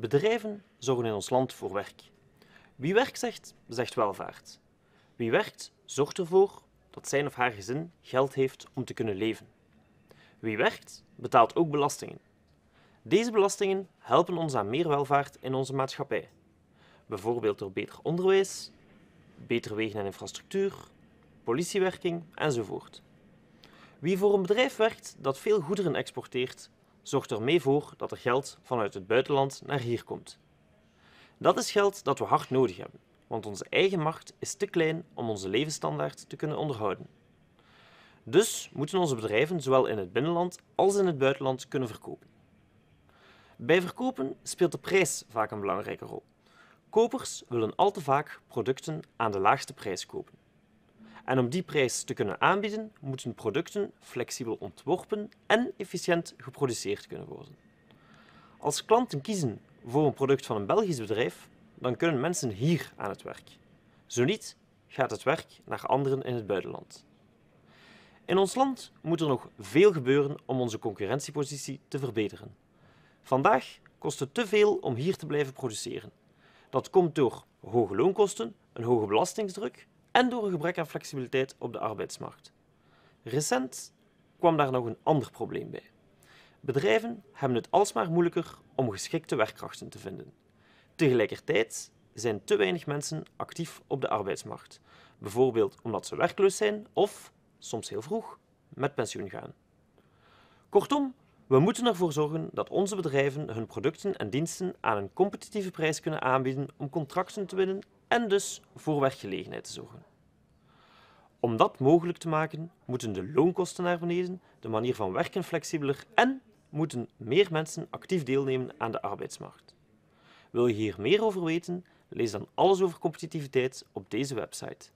Bedrijven zorgen in ons land voor werk. Wie werk zegt, zegt welvaart. Wie werkt, zorgt ervoor dat zijn of haar gezin geld heeft om te kunnen leven. Wie werkt, betaalt ook belastingen. Deze belastingen helpen ons aan meer welvaart in onze maatschappij. Bijvoorbeeld door beter onderwijs, betere wegen en infrastructuur, politiewerking enzovoort. Wie voor een bedrijf werkt dat veel goederen exporteert, zorgt er mee voor dat er geld vanuit het buitenland naar hier komt. Dat is geld dat we hard nodig hebben, want onze eigen macht is te klein om onze levensstandaard te kunnen onderhouden. Dus moeten onze bedrijven zowel in het binnenland als in het buitenland kunnen verkopen. Bij verkopen speelt de prijs vaak een belangrijke rol. Kopers willen al te vaak producten aan de laagste prijs kopen. En om die prijs te kunnen aanbieden, moeten producten flexibel ontworpen en efficiënt geproduceerd kunnen worden. Als klanten kiezen voor een product van een Belgisch bedrijf, dan kunnen mensen hier aan het werk. Zo niet, gaat het werk naar anderen in het buitenland. In ons land moet er nog veel gebeuren om onze concurrentiepositie te verbeteren. Vandaag kost het te veel om hier te blijven produceren. Dat komt door hoge loonkosten, een hoge belastingsdruk en door een gebrek aan flexibiliteit op de arbeidsmarkt. Recent kwam daar nog een ander probleem bij. Bedrijven hebben het alsmaar moeilijker om geschikte werkkrachten te vinden. Tegelijkertijd zijn te weinig mensen actief op de arbeidsmarkt, bijvoorbeeld omdat ze werkloos zijn of, soms heel vroeg, met pensioen gaan. Kortom, we moeten ervoor zorgen dat onze bedrijven hun producten en diensten aan een competitieve prijs kunnen aanbieden om contracten te winnen en dus voor werkgelegenheid te zorgen. Om dat mogelijk te maken, moeten de loonkosten naar beneden, de manier van werken flexibeler en moeten meer mensen actief deelnemen aan de arbeidsmarkt. Wil je hier meer over weten? Lees dan alles over competitiviteit op deze website.